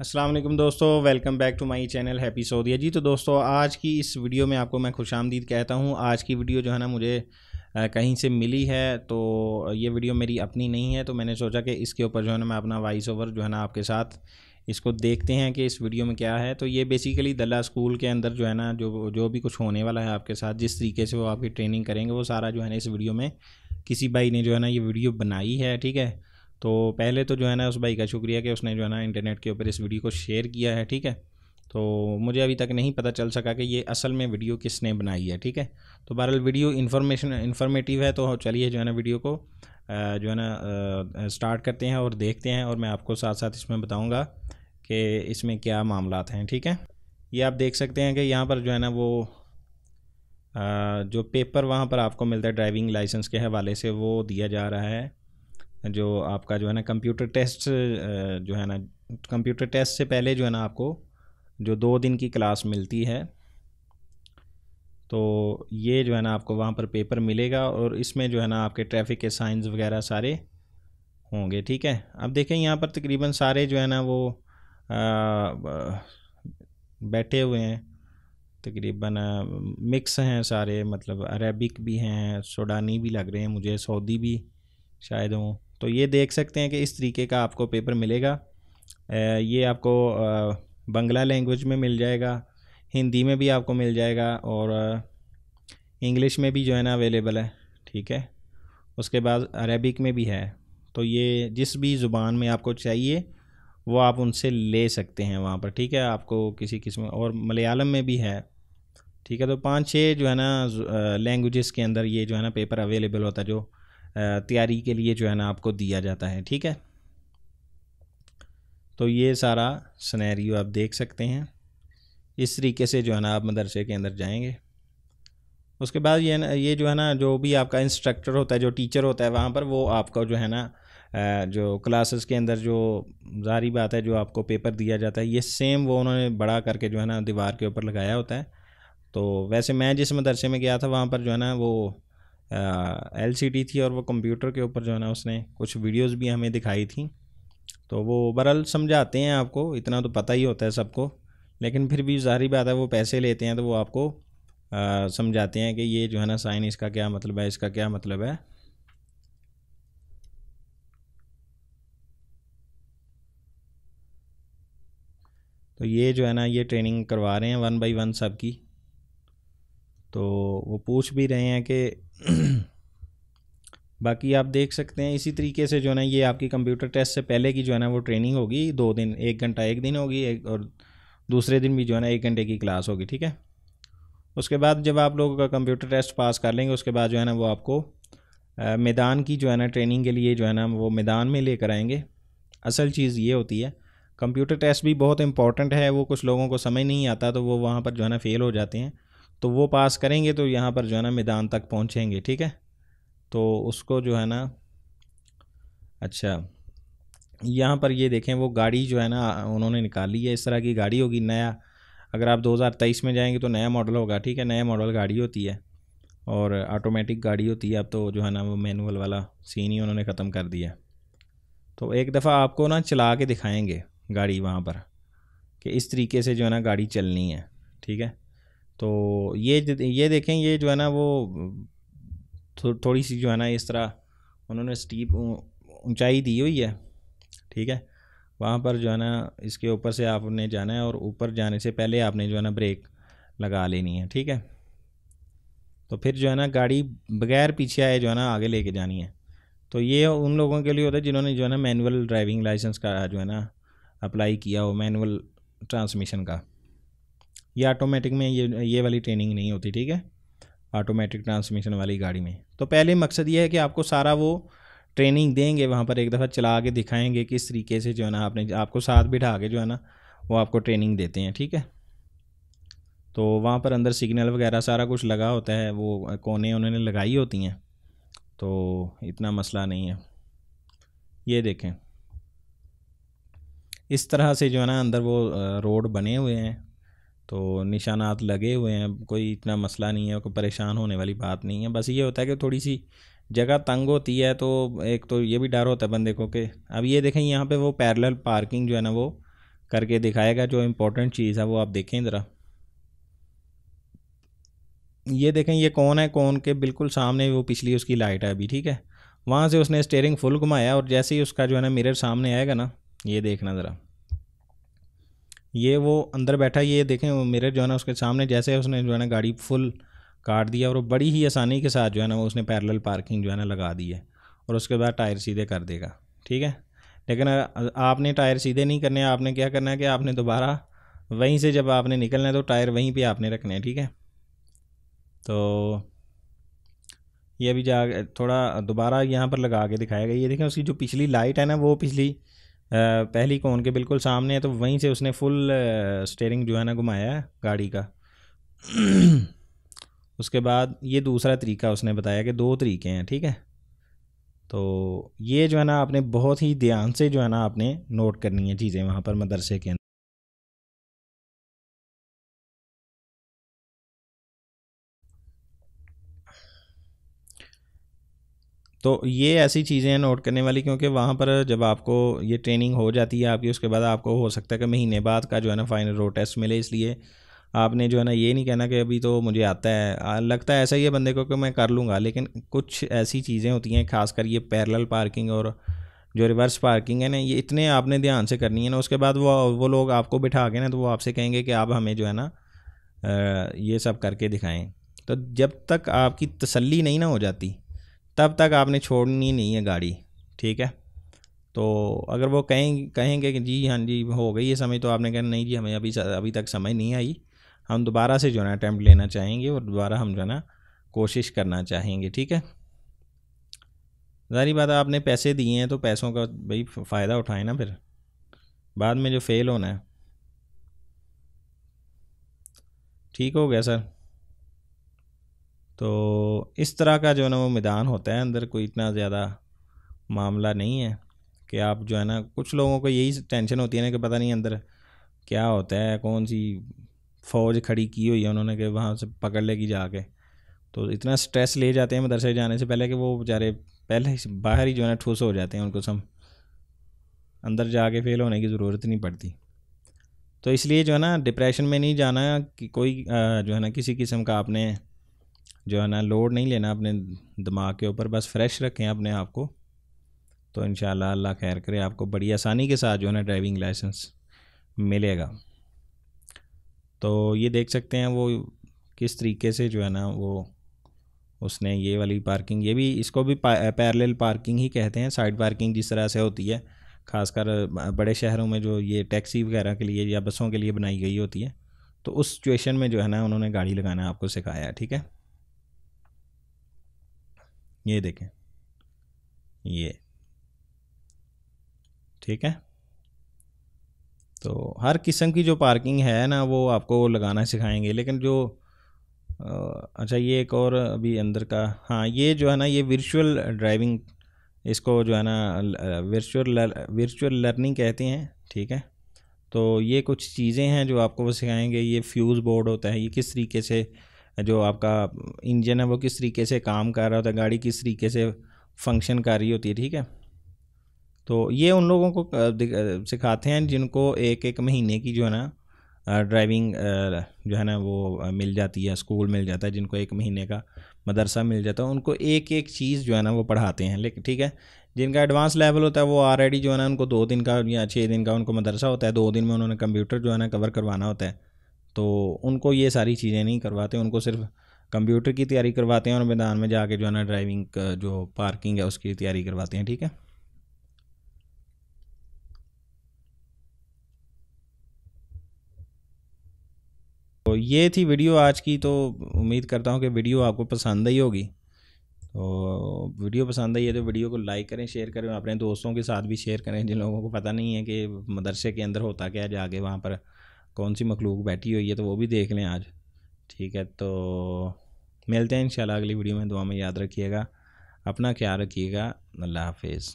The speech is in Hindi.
असलम दोस्तों welcome back to my channel happy Saudia जी तो दोस्तों आज की इस वीडियो में आपको मैं खुश आमदीद कहता हूँ आज की वीडियो जो है ना मुझे कहीं से मिली है तो ये वीडियो मेरी अपनी नहीं है तो मैंने सोचा कि इसके ऊपर जो है ना मैं अपना वॉइस ओवर जो है ना आपके साथ इसको देखते हैं कि इस वीडियो में क्या है तो ये बेसिकली दल्ला स्कूल के अंदर जो है ना जो जो भी कुछ होने वाला है आपके साथ जिस तरीके से वो आपकी ट्रेनिंग करेंगे वो सारा जो है ना इस वीडियो में किसी भाई ने जो है ना ये वीडियो बनाई है ठीक है तो पहले तो जो है ना उस भाई का शुक्रिया कि उसने जो है ना इंटरनेट के ऊपर इस वीडियो को शेयर किया है ठीक है तो मुझे अभी तक नहीं पता चल सका कि ये असल में वीडियो किसने बनाई है ठीक है तो बहरहाल वीडियो इन्फॉर्मेशन इन्फॉर्मेटिव है तो चलिए जो है ना वीडियो को जो है ना स्टार्ट करते हैं और देखते हैं और मैं आपको साथ साथ इसमें बताऊँगा कि इसमें क्या मामला हैं ठीक है ये आप देख सकते हैं कि यहाँ पर जो है ना वो जो पेपर वहाँ पर आपको मिलता है ड्राइविंग लाइसेंस के हवाले से वो दिया जा रहा है जो आपका जो है ना कंप्यूटर टेस्ट जो है ना कंप्यूटर टेस्ट से पहले जो है ना आपको जो दो दिन की क्लास मिलती है तो ये जो है ना आपको वहाँ पर पेपर मिलेगा और इसमें जो है ना आपके ट्रैफिक के साइंस वगैरह सारे होंगे ठीक है अब देखें यहाँ पर तकरीबन सारे जो है ना वो आ, बैठे हुए हैं तकरीबन मिक्स हैं सारे मतलब अरेबिक भी हैं सोडानी भी लग रहे हैं मुझे सऊदी भी शायद हों तो ये देख सकते हैं कि इस तरीके का आपको पेपर मिलेगा ये आपको बंगला लैंग्वेज में मिल जाएगा हिंदी में भी आपको मिल जाएगा और इंग्लिश में भी जो है ना अवेलेबल है ठीक है उसके बाद अरेबिक में भी है तो ये जिस भी ज़ुबान में आपको चाहिए वो आप उनसे ले सकते हैं वहाँ पर ठीक है आपको किसी किस्म और मलयालम में भी है ठीक है तो पाँच छः जो है ना लैंग्वेजेस के अंदर ये जो है ना पेपर अवेलेबल होता है जो तैयारी के लिए जो है ना आपको दिया जाता है ठीक है तो ये सारा सनेरियो आप देख सकते हैं इस तरीके से जो है ना आप मदरसे के अंदर जाएंगे उसके बाद ये ना ये जो है ना जो भी आपका इंस्ट्रक्टर होता है जो टीचर होता है वहाँ पर वो आपका जो है ना जो क्लासेस के अंदर जो जारी बात है जो आपको पेपर दिया जाता है ये सेम वो उन्होंने बड़ा करके जो है ना दीवार के ऊपर लगाया होता है तो वैसे मैं जिस मदरसे में गया था वहाँ पर जो है ना वो एल थी और वो कंप्यूटर के ऊपर जो है ना उसने कुछ वीडियोज़ भी हमें दिखाई थी तो वो ओवरऑल समझाते हैं आपको इतना तो पता ही होता है सबको लेकिन फिर भी जारी बात है वो पैसे लेते हैं तो वो आपको समझाते हैं कि ये जो है ना साइन इसका क्या मतलब है इसका क्या मतलब है तो ये जो है ना ये ट्रेनिंग करवा रहे हैं वन बाई वन सब की तो वो पूछ भी रहे हैं कि बाकी आप देख सकते हैं इसी तरीके से जो है ना ये आपकी कंप्यूटर टेस्ट से पहले की जो है ना वो ट्रेनिंग होगी दो दिन एक घंटा एक दिन होगी एक और दूसरे दिन भी जो है ना एक घंटे की क्लास होगी ठीक है उसके बाद जब आप लोगों का कंप्यूटर टेस्ट पास कर लेंगे उसके बाद जो है ना वो आपको मैदान की जो है ना ट्रेनिंग के लिए जो है ना वो मैदान में लेकर आएंगे असल चीज़ ये होती है कंप्यूटर टेस्ट भी बहुत इंपॉर्टेंट है वो कुछ लोगों को समझ नहीं आता तो वो वहाँ पर जो है ना फ़ेल हो जाते हैं तो वो पास करेंगे तो यहाँ पर जो है ना मैदान तक पहुँचेंगे ठीक है तो उसको जो है ना अच्छा यहाँ पर ये देखें वो गाड़ी जो है ना उन्होंने निकाली है इस तरह की गाड़ी होगी नया अगर आप 2023 में जाएंगे तो नया मॉडल होगा ठीक है नया मॉडल गाड़ी होती है और ऑटोमेटिक गाड़ी होती है अब तो जो है ना वो मैनुअल वाला सीन ही उन्होंने ख़त्म कर दिया तो एक दफ़ा आपको ना चला के दिखाएंगे गाड़ी वहाँ पर कि इस तरीके से जो है ना गाड़ी चलनी है ठीक है तो ये ये देखें ये जो है ना वो थो, थोड़ी सी जो है ना इस तरह उन्होंने स्टीप ऊंचाई दी हुई है ठीक है वहाँ पर जो है ना इसके ऊपर से आपने जाना है और ऊपर जाने से पहले आपने जो है ना ब्रेक लगा लेनी है ठीक है तो फिर जो है ना गाड़ी बगैर पीछे आए जो है ना आगे लेके जानी है तो ये उन लोगों के लिए होता है जिन्होंने जो है ना मैनुअल ड्राइविंग लाइसेंस का जो है ना अप्लाई किया हो मैनुअल ट्रांसमिशन का ये ऑटोमेटिक में ये ये वाली ट्रेनिंग नहीं होती ठीक है ऑटोमेटिक ट्रांसमिशन वाली गाड़ी में तो पहले मकसद ये है कि आपको सारा वो ट्रेनिंग देंगे वहाँ पर एक दफ़ा चला के दिखाएंगे किस तरीके से जो है ना आपने आपको साथ बिठा के जो है ना वो आपको ट्रेनिंग देते हैं ठीक है तो वहाँ पर अंदर सिग्नल वगैरह सारा कुछ लगा होता है वो कोने उन्होंने लगाई होती हैं तो इतना मसला नहीं है ये देखें इस तरह से जो है ना अंदर वो रोड बने हुए हैं तो निशानात लगे हुए हैं कोई इतना मसला नहीं है कोई परेशान होने वाली बात नहीं है बस ये होता है कि थोड़ी सी जगह तंग होती है तो एक तो ये भी डर होता है बंदे को कि अब ये देखें यहाँ पे वो पैरेलल पार्किंग जो है ना वो करके दिखाएगा जो इम्पोर्टेंट चीज़ है वो आप देखें ज़रा ये देखें ये कौन है कौन के बिल्कुल सामने वो पिछली उसकी लाइट है अभी ठीक है वहाँ से उसने स्टेयरिंग फुल घुमाया और जैसे ही उसका जो है ना मिरर सामने आएगा ना ये देखना ज़रा ये वो अंदर बैठा ये देखें मेरे जो है ना उसके सामने जैसे उसने जो है ना गाड़ी फुल काट दिया और बड़ी ही आसानी के साथ जो है ना वो उसने पैरेलल पार्किंग जो है ना लगा दी है और उसके बाद टायर सीधे कर देगा ठीक है लेकिन आपने टायर सीधे नहीं करने आपने क्या करना है कि आपने दोबारा वहीं से जब आपने निकलना है तो टायर वहीं पे आपने रखने हैं ठीक है तो ये अभी जा थोड़ा दोबारा यहाँ पर लगा के दिखाया गया ये देखें उसकी जो पिछली लाइट है ना वो पिछली पहली कोन के बिल्कुल सामने है तो वहीं से उसने फुल स्टेयरिंग जो है ना घुमाया गाड़ी का उसके बाद ये दूसरा तरीका उसने बताया कि दो तरीके हैं ठीक है तो ये जो है ना आपने बहुत ही ध्यान से जो है ना आपने नोट करनी है चीज़ें वहाँ पर मदरसे के अंदर तो ये ऐसी चीज़ें हैं नोट करने वाली क्योंकि वहाँ पर जब आपको ये ट्रेनिंग हो जाती है आपकी उसके बाद आपको हो सकता है कि महीने बाद का जो है ना फाइनल रोड टेस्ट मिले इसलिए आपने जो है ना ये नहीं कहना कि अभी तो मुझे आता है लगता है ऐसा ही है बंदे को कि मैं कर लूँगा लेकिन कुछ ऐसी चीज़ें होती हैं खासकर ये पैरल पार्किंग और जो रिवर्स पार्किंग है ना ये इतने आपने ध्यान से करनी है ना उसके बाद वो वो लोग आपको बिठा के ना तो वो आपसे कहेंगे कि आप हमें जो है ना ये सब करके दिखाएं तो जब तक आपकी तसल्ली नहीं ना हो जाती तब तक आपने छोड़नी नहीं है गाड़ी ठीक है तो अगर वो कहें कहेंगे कि जी हाँ जी हो गई है समय तो आपने कहना नहीं जी हमें अभी अभी तक समय नहीं आई हम दोबारा से जो है ना अटैम्प्ट लेना चाहेंगे और दोबारा हम जो है ना कोशिश करना चाहेंगे ठीक है जारी बात आपने पैसे दिए हैं तो पैसों का भाई फ़ायदा उठाएं ना फिर बाद में जो फेल होना है ठीक हो गया सर तो इस तरह का जो है ना वो मैदान होता है अंदर कोई इतना ज़्यादा मामला नहीं है कि आप जो है ना कुछ लोगों को यही टेंशन होती है ना कि पता नहीं अंदर क्या होता है कौन सी फ़ौज खड़ी की हुई है उन्होंने कि वहाँ से पकड़ लेगी जाके तो इतना स्ट्रेस ले जाते हैं मदरसे जाने से पहले कि वो बेचारे पहले बाहर ही जो है ना ठूस हो जाते हैं उनको सम अंदर जाके फेल होने की ज़रूरत नहीं पड़ती तो इसलिए जो है ना डिप्रेशन में नहीं जाना कि कोई जो है ना किसी किस्म का आपने जो है ना लोड नहीं लेना अपने दिमाग के ऊपर बस फ्रेश रखें अपने आप को तो इन अल्लाह खैर करे आपको बड़ी आसानी के साथ जो है ना ड्राइविंग लाइसेंस मिलेगा तो ये देख सकते हैं वो किस तरीके से जो है ना वो उसने ये वाली पार्किंग ये भी इसको भी पा, पैरेलल पार्किंग ही कहते हैं साइड पार्किंग जिस तरह से होती है खासकर बड़े शहरों में जो ये टैक्सी वगैरह के लिए या बसों के लिए बनाई गई होती है तो उस सिचुएशन में जो है ना उन्होंने गाड़ी लगाना आपको सिखाया है ठीक है ये देखें ये ठीक है तो हर किस्म की जो पार्किंग है ना वो आपको लगाना सिखाएंगे लेकिन जो अच्छा ये एक और अभी अंदर का हाँ ये जो है ना ये वर्चुअल ड्राइविंग इसको जो है ना वर्चुअल वर्चुअल लर्निंग कहते हैं ठीक है तो ये कुछ चीज़ें हैं जो आपको वो सिखाएंगे ये फ्यूज़ बोर्ड होता है ये किस तरीके से जो आपका इंजन है वो किस तरीके से काम कर रहा होता है गाड़ी किस तरीके से फंक्शन कर रही होती है ठीक है तो ये उन लोगों को सिखाते हैं जिनको एक एक महीने की जो है ना ड्राइविंग जो है ना वो मिल जाती है स्कूल मिल जाता है जिनको एक महीने का मदरसा मिल जाता है उनको एक एक चीज़ जो है ना वो पढ़ाते हैं लेकिन ठीक है जिनका एडवांस लेवल होता है वो ऑलरेडी जो है ना उनको दो दिन का या छः दिन का उनको मदरसा होता है दो दिन में उन्होंने कंप्यूटर जो है ना कवर करवाना होता है तो उनको ये सारी चीज़ें नहीं करवाते उनको सिर्फ कंप्यूटर की तैयारी करवाते हैं और मैदान में जाके जो है ना ड्राइविंग जो पार्किंग है उसकी तैयारी करवाते हैं ठीक है तो ये थी वीडियो आज की तो उम्मीद करता हूँ कि वीडियो आपको पसंद आई होगी तो वीडियो पसंद आई है तो वीडियो को लाइक करें शेयर करें अपने दोस्तों के साथ भी शेयर करें जिन लोगों को पता नहीं है कि मदरसे के अंदर होता क्या जाके वहाँ पर कौन सी मखलूक बैठी हुई है तो वो भी देख लें आज ठीक है तो मिलते हैं इंशाल्लाह अगली वीडियो में दुआ में याद रखिएगा अपना ख्याल रखिएगा अल्लाह हाफिज़